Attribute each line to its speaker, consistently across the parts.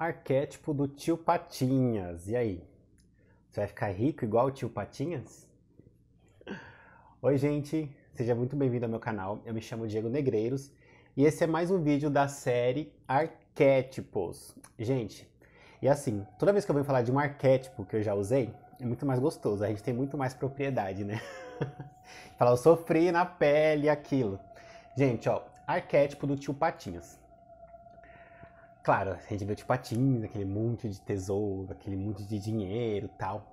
Speaker 1: arquétipo do tio Patinhas. E aí? Você vai ficar rico igual o tio Patinhas? Oi, gente, seja muito bem-vindo ao meu canal. Eu me chamo Diego Negreiros e esse é mais um vídeo da série Arquétipos. Gente, e assim, toda vez que eu venho falar de um arquétipo que eu já usei, é muito mais gostoso, a gente tem muito mais propriedade, né? falar, eu sofri na pele aquilo. Gente, ó, arquétipo do tio Patinhas. Claro, a gente viu de patins, aquele monte de tesouro, aquele monte de dinheiro tal.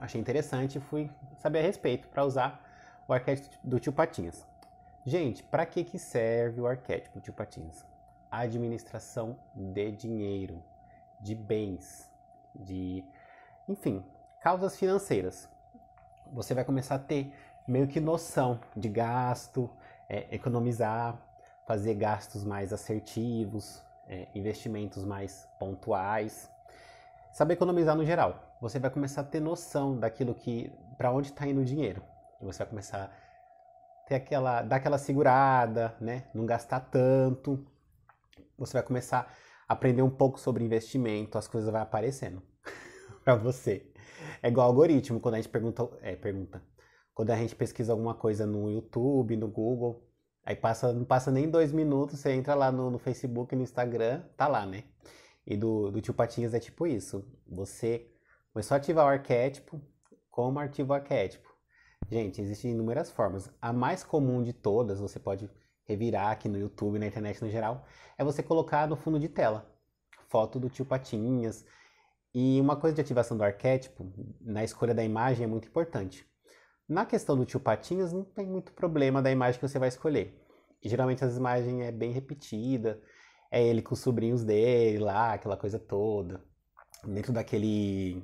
Speaker 1: Achei interessante e fui saber a respeito para usar o arquétipo do tio Patinhas. Gente, para que, que serve o arquétipo do tio Patinhas? Administração de dinheiro, de bens, de. enfim, causas financeiras. Você vai começar a ter meio que noção de gasto, é, economizar, fazer gastos mais assertivos, é, investimentos mais pontuais, saber economizar no geral. Você vai começar a ter noção daquilo que, para onde está indo o dinheiro. Você vai começar a ter aquela, dar aquela segurada, né? Não gastar tanto. Você vai começar a aprender um pouco sobre investimento, as coisas vão aparecendo para você. É igual algoritmo, quando a gente pergunta, é, pergunta, quando a gente pesquisa alguma coisa no YouTube, no Google, Aí passa, não passa nem dois minutos, você entra lá no, no Facebook, no Instagram, tá lá, né? E do, do Tio Patinhas é tipo isso. Você começou a ativar o arquétipo, como ativa o arquétipo? Gente, existem inúmeras formas. A mais comum de todas, você pode revirar aqui no YouTube, na internet no geral, é você colocar no fundo de tela foto do tio Patinhas. E uma coisa de ativação do arquétipo, na escolha da imagem, é muito importante. Na questão do tio Patinhas, não tem muito problema da imagem que você vai escolher. E, geralmente as imagens é bem repetida, é ele com os sobrinhos dele lá, aquela coisa toda, dentro daquele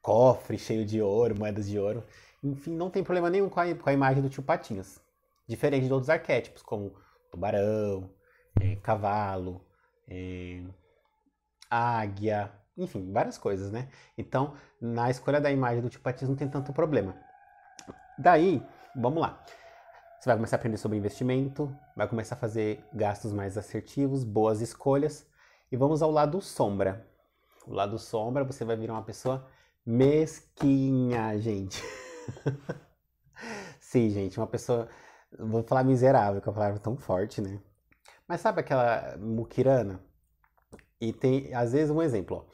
Speaker 1: cofre cheio de ouro, moedas de ouro. Enfim, não tem problema nenhum com a, com a imagem do tio Patinhas. Diferente de outros arquétipos, como tubarão, é, cavalo, é, águia, enfim, várias coisas, né? Então, na escolha da imagem do tio Patinhas não tem tanto problema. Daí, vamos lá. Você vai começar a aprender sobre investimento, vai começar a fazer gastos mais assertivos, boas escolhas. E vamos ao lado sombra. O lado sombra, você vai virar uma pessoa mesquinha, gente. Sim, gente, uma pessoa. Vou falar miserável, que é uma palavra tão forte, né? Mas sabe aquela muquirana? E tem, às vezes, um exemplo. Ó.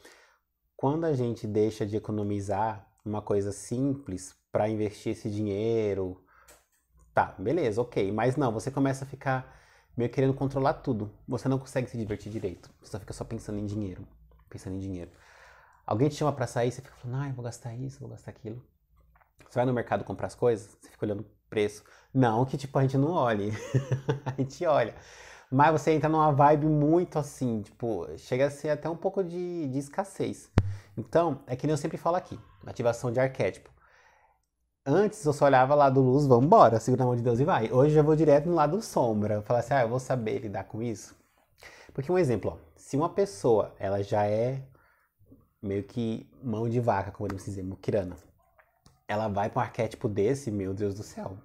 Speaker 1: Quando a gente deixa de economizar uma coisa simples para investir esse dinheiro. Tá, beleza, ok. Mas não, você começa a ficar meio querendo controlar tudo. Você não consegue se divertir direito. Você só fica só pensando em dinheiro. Pensando em dinheiro. Alguém te chama para sair, você fica falando, ah, vou gastar isso, vou gastar aquilo. Você vai no mercado comprar as coisas, você fica olhando preço. Não, que tipo, a gente não olhe. a gente olha. Mas você entra numa vibe muito assim, tipo, chega a ser até um pouco de, de escassez. Então, é que nem eu sempre falo aqui, ativação de arquétipo. Antes eu só olhava lá do luz, vamos embora, segura a mão de Deus e vai. Hoje eu vou direto no lado sombra, falar assim, ah, eu vou saber lidar com isso. Porque um exemplo, ó, se uma pessoa, ela já é meio que mão de vaca, como podemos diz, mukirana, ela vai para um arquétipo desse, meu Deus do céu,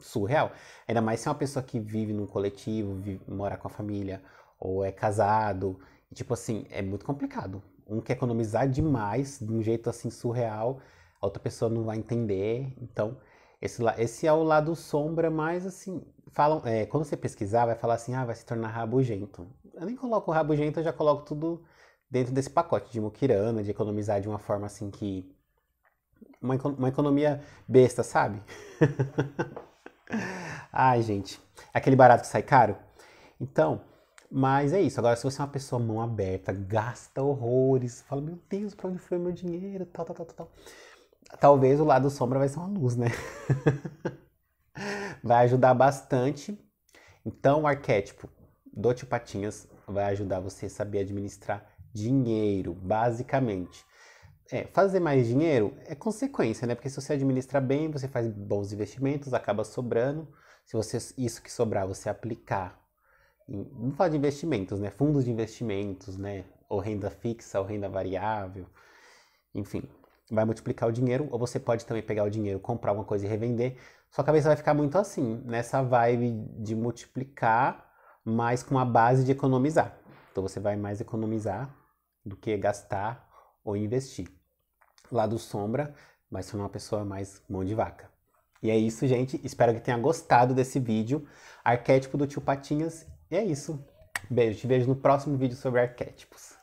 Speaker 1: surreal. Ainda mais se é uma pessoa que vive num coletivo, vive, mora com a família, ou é casado, tipo assim, é muito complicado um quer economizar demais, de um jeito assim surreal, a outra pessoa não vai entender. Então, esse, esse é o lado sombra, mas assim, falam, é, quando você pesquisar, vai falar assim, ah, vai se tornar rabugento. Eu nem coloco rabugento, eu já coloco tudo dentro desse pacote de muquirana, de economizar de uma forma assim que. Uma, uma economia besta, sabe? Ai, gente. Aquele barato que sai caro. Então, mas é isso. Agora, se você é uma pessoa mão aberta, gasta horrores, fala, meu Deus, pra onde foi meu dinheiro, tal, tal, tal, tal. Talvez o lado sombra vai ser uma luz, né? vai ajudar bastante. Então, o arquétipo do Tio Patinhas vai ajudar você a saber administrar dinheiro, basicamente. É, fazer mais dinheiro é consequência, né? Porque se você administra bem, você faz bons investimentos, acaba sobrando. Se você isso que sobrar você aplicar vamos falar de investimentos, né? Fundos de investimentos, né? Ou renda fixa, ou renda variável, enfim, vai multiplicar o dinheiro, ou você pode também pegar o dinheiro, comprar alguma coisa e revender. Sua cabeça vai ficar muito assim, nessa vibe de multiplicar, mas com a base de economizar. Então você vai mais economizar do que gastar ou investir. Lá do sombra, vai ser uma pessoa mais mão de vaca. E é isso, gente. Espero que tenha gostado desse vídeo. Arquétipo do tio Patinhas e é isso. Beijo, te vejo no próximo vídeo sobre arquétipos.